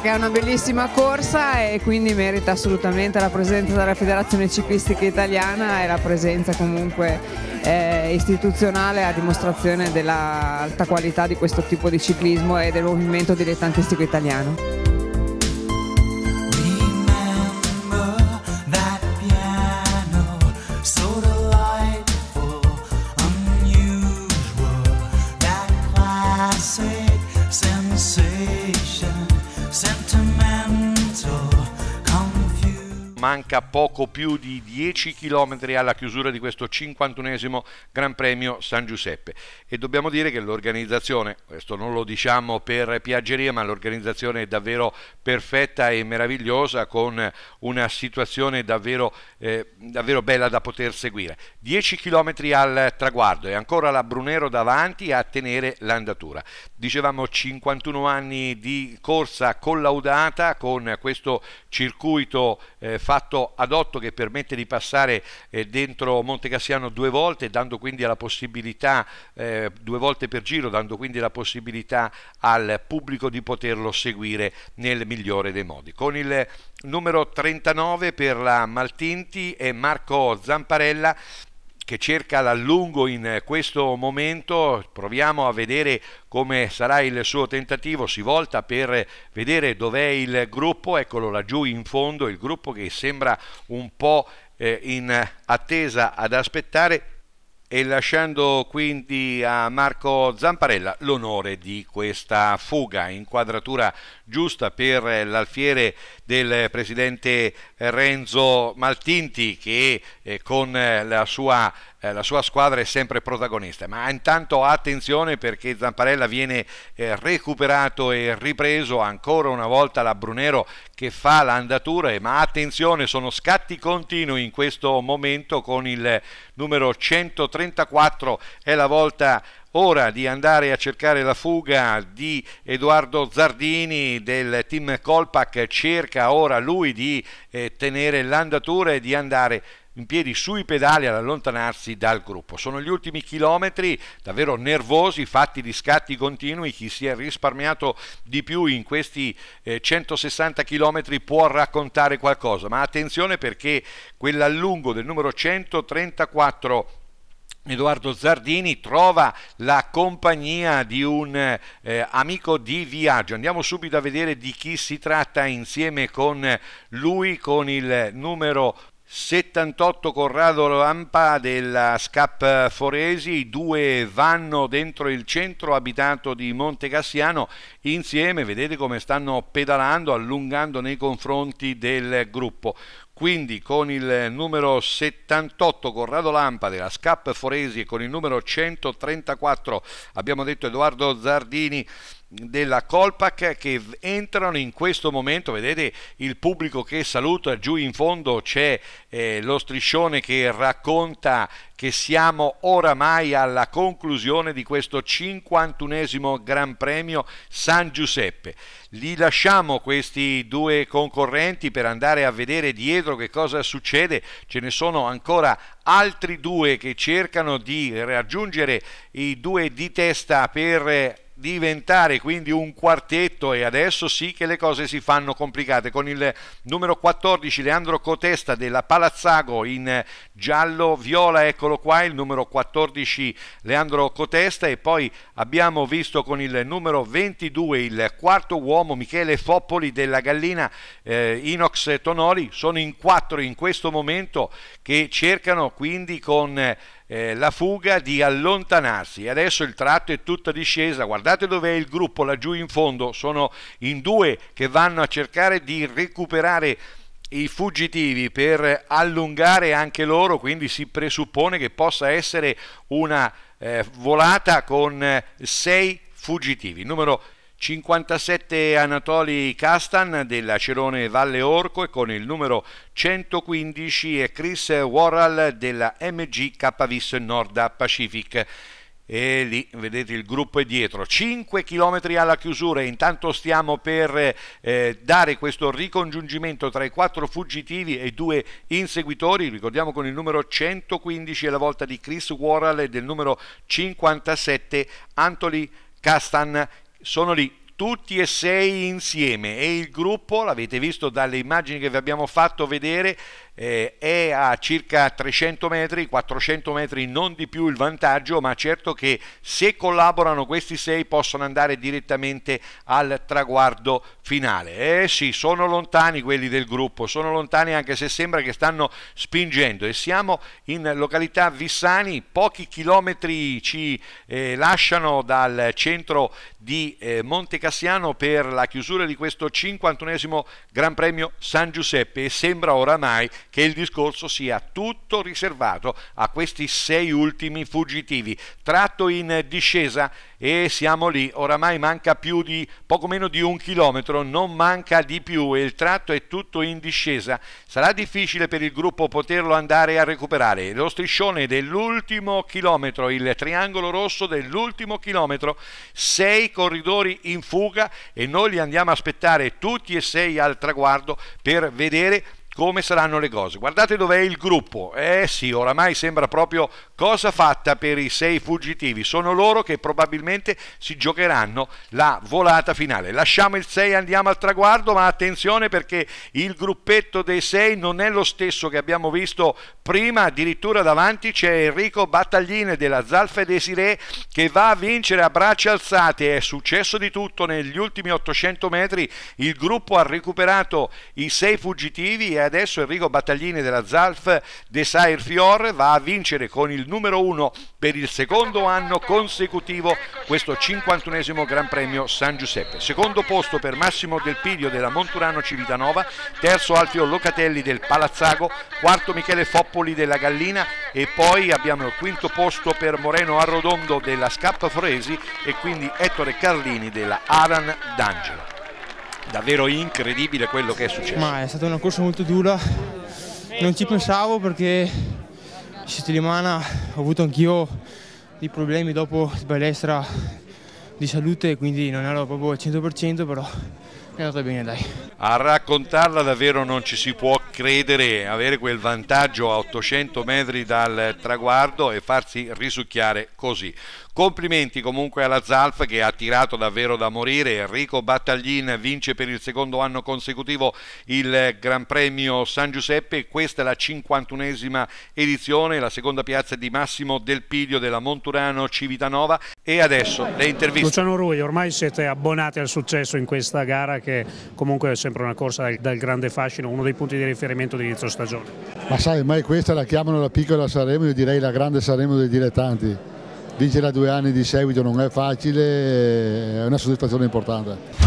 perché è una bellissima corsa e quindi merita assolutamente la presenza della Federazione Ciclistica Italiana e la presenza comunque eh, istituzionale a dimostrazione dell'alta qualità di questo tipo di ciclismo e del movimento dilettantistico italiano. sensation sent to manca poco più di 10 km alla chiusura di questo 51esimo Gran Premio San Giuseppe e dobbiamo dire che l'organizzazione, questo non lo diciamo per piaggeria, ma l'organizzazione è davvero perfetta e meravigliosa con una situazione davvero, eh, davvero bella da poter seguire. 10 km al traguardo e ancora la Brunero davanti a tenere l'andatura. Dicevamo 51 anni di corsa collaudata con questo circuito eh, fatto ad 8 che permette di passare eh, dentro Monte Cassiano due volte, dando quindi la possibilità, eh, due volte per giro, dando quindi la possibilità al pubblico di poterlo seguire nel migliore dei modi. Con il numero 39 per la Maltinti è Marco Zamparella che cerca l'allungo in questo momento, proviamo a vedere come sarà il suo tentativo, si volta per vedere dov'è il gruppo, eccolo laggiù in fondo, il gruppo che sembra un po' eh, in attesa ad aspettare e lasciando quindi a Marco Zamparella l'onore di questa fuga, inquadratura giusta per l'alfiere del presidente Renzo Maltinti che eh, con la sua eh, la sua squadra è sempre protagonista. Ma intanto attenzione perché Zamparella viene eh, recuperato e ripreso ancora una volta la Brunero che fa l'andatura, ma attenzione, sono scatti continui in questo momento con il numero 134, è la volta ora di andare a cercare la fuga di Edoardo Zardini del team Colpac cerca ora lui di eh, tenere l'andatura e di andare in piedi sui pedali ad allontanarsi dal gruppo. Sono gli ultimi chilometri davvero nervosi, fatti di scatti continui, chi si è risparmiato di più in questi eh, 160 chilometri può raccontare qualcosa, ma attenzione perché quell'allungo del numero 134 Edoardo Zardini trova la compagnia di un eh, amico di viaggio. Andiamo subito a vedere di chi si tratta insieme con lui con il numero 78 Corrado Lampa della SCAP Foresi, i due vanno dentro il centro abitato di Monte Cassiano insieme, vedete come stanno pedalando, allungando nei confronti del gruppo. Quindi con il numero 78 Corrado Lampa della SCAP Foresi e con il numero 134 abbiamo detto Edoardo Zardini della Colpac che entrano in questo momento, vedete il pubblico che saluta, giù in fondo c'è eh, lo striscione che racconta che siamo oramai alla conclusione di questo 51 Gran Premio San Giuseppe. Li lasciamo questi due concorrenti per andare a vedere dietro che cosa succede, ce ne sono ancora altri due che cercano di raggiungere i due di testa per diventare quindi un quartetto e adesso sì che le cose si fanno complicate con il numero 14 Leandro Cotesta della Palazzago in giallo viola eccolo qua il numero 14 Leandro Cotesta e poi abbiamo visto con il numero 22 il quarto uomo Michele Foppoli della Gallina eh, Inox Tonoli sono in quattro in questo momento che cercano quindi con eh, la fuga di allontanarsi. Adesso il tratto è tutta discesa, guardate dov'è il gruppo laggiù in fondo, sono in due che vanno a cercare di recuperare i fuggitivi per allungare anche loro, quindi si presuppone che possa essere una eh, volata con eh, sei fuggitivi. Numero 57 Anatoli Castan della Cerone Valle Orco e con il numero 115 e Chris Warral della MG KVIS Norda Pacific e lì vedete il gruppo è dietro 5 km alla chiusura intanto stiamo per eh, dare questo ricongiungimento tra i quattro fuggitivi e i due inseguitori ricordiamo con il numero 115 alla volta di Chris Warral e del numero 57 Anthony Castan sono lì tutti e sei insieme e il gruppo l'avete visto dalle immagini che vi abbiamo fatto vedere eh, è a circa 300 metri, 400 metri non di più il vantaggio, ma certo che se collaborano questi sei possono andare direttamente al traguardo finale. Eh sì, sono lontani quelli del gruppo, sono lontani anche se sembra che stanno spingendo e siamo in località Vissani, pochi chilometri ci eh, lasciano dal centro di eh, Monte Cassiano per la chiusura di questo 51 esimo Gran Premio San Giuseppe e sembra oramai che il discorso sia tutto riservato a questi sei ultimi fuggitivi. Tratto in discesa e siamo lì, oramai manca più di poco meno di un chilometro, non manca di più e il tratto è tutto in discesa. Sarà difficile per il gruppo poterlo andare a recuperare. Lo striscione dell'ultimo chilometro, il triangolo rosso dell'ultimo chilometro, sei corridori in fuga e noi li andiamo a aspettare tutti e sei al traguardo per vedere come saranno le cose. Guardate dov'è il gruppo. Eh sì, oramai sembra proprio cosa fatta per i sei fuggitivi. Sono loro che probabilmente si giocheranno la volata finale. Lasciamo il 6 e andiamo al traguardo, ma attenzione perché il gruppetto dei sei non è lo stesso che abbiamo visto prima. Addirittura davanti c'è Enrico Battagline della Zalfa Desiree che va a vincere a braccia alzate. È successo di tutto negli ultimi 800 metri. Il gruppo ha recuperato i sei fuggitivi e ha adesso Enrico Battaglini della Zalf Desire Fior va a vincere con il numero 1 per il secondo anno consecutivo questo 51esimo Gran Premio San Giuseppe. Secondo posto per Massimo Del Piglio della Monturano Civitanova, terzo Alfio Locatelli del Palazzago, quarto Michele Foppoli della Gallina e poi abbiamo il quinto posto per Moreno Arrodondo della Scappa Fresi e quindi Ettore Carlini della Aran D'Angelo davvero incredibile quello che è successo. Ma è stata una corsa molto dura, non ci pensavo perché la settimana ho avuto anch'io dei problemi dopo balestra di salute, quindi non ero proprio al 100%, però è andata bene dai. A raccontarla davvero non ci si può credere, avere quel vantaggio a 800 metri dal traguardo e farsi risucchiare così. Complimenti comunque alla Zalf che ha tirato davvero da morire. Enrico Battaglin vince per il secondo anno consecutivo il Gran Premio San Giuseppe. Questa è la 51esima edizione, la seconda piazza di Massimo Del Piglio della Monturano Civitanova. E adesso le interviste. Luciano Rui, ormai siete abbonati al successo in questa gara che comunque è sempre una corsa dal, dal grande fascino, uno dei punti di riferimento schieramento di inizio stagione. Ma sai, mai questa la chiamano la piccola Saremo, io direi la grande Saremo dei dilettanti. Vincere Vincerà due anni di seguito non è facile, è una soddisfazione importante.